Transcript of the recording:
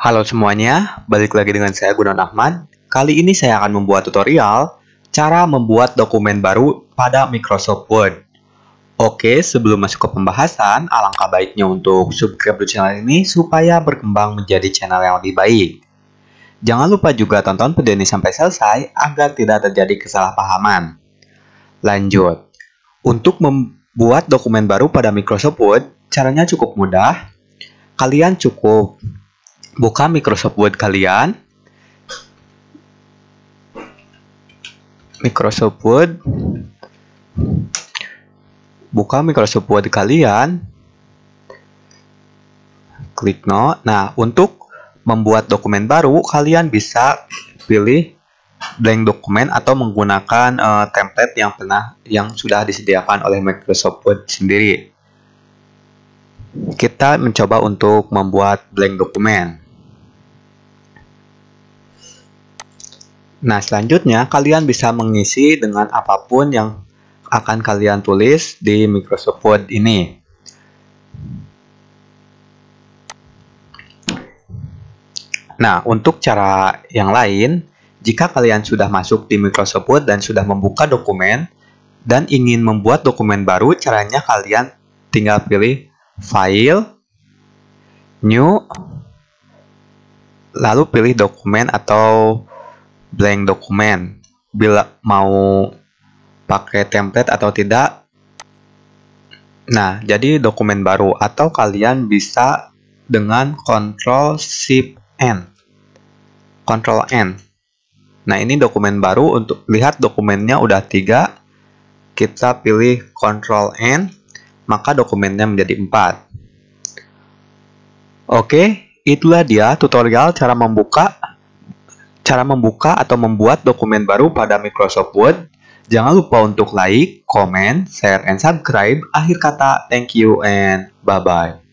Halo semuanya, balik lagi dengan saya Gunan Ahmad. Kali ini saya akan membuat tutorial cara membuat dokumen baru pada Microsoft Word. Oke, sebelum masuk ke pembahasan, alangkah baiknya untuk subscribe channel ini supaya berkembang menjadi channel yang lebih baik. Jangan lupa juga tonton video ini sampai selesai agar tidak terjadi kesalahpahaman. Lanjut. Untuk Buat dokumen baru pada Microsoft Word, caranya cukup mudah. Kalian cukup buka Microsoft Word kalian. Microsoft Word. Buka Microsoft Word kalian. Klik no. Nah, untuk membuat dokumen baru, kalian bisa pilih blank dokumen atau menggunakan uh, template yang pernah yang sudah disediakan oleh Microsoft Word sendiri. Kita mencoba untuk membuat blank dokumen. Nah, selanjutnya kalian bisa mengisi dengan apapun yang akan kalian tulis di Microsoft Word ini. Nah, untuk cara yang lain, jika kalian sudah masuk di Microsoft Word dan sudah membuka dokumen dan ingin membuat dokumen baru, caranya kalian tinggal pilih File, New, lalu pilih dokumen atau blank dokumen. Bila mau pakai template atau tidak, nah jadi dokumen baru atau kalian bisa dengan Ctrl Shift N. Ctrl N. Nah, ini dokumen baru untuk lihat dokumennya udah tiga. Kita pilih Ctrl N, maka dokumennya menjadi 4. Oke, itulah dia tutorial cara membuka cara membuka atau membuat dokumen baru pada Microsoft Word. Jangan lupa untuk like, comment, share, and subscribe. Akhir kata, thank you and bye-bye.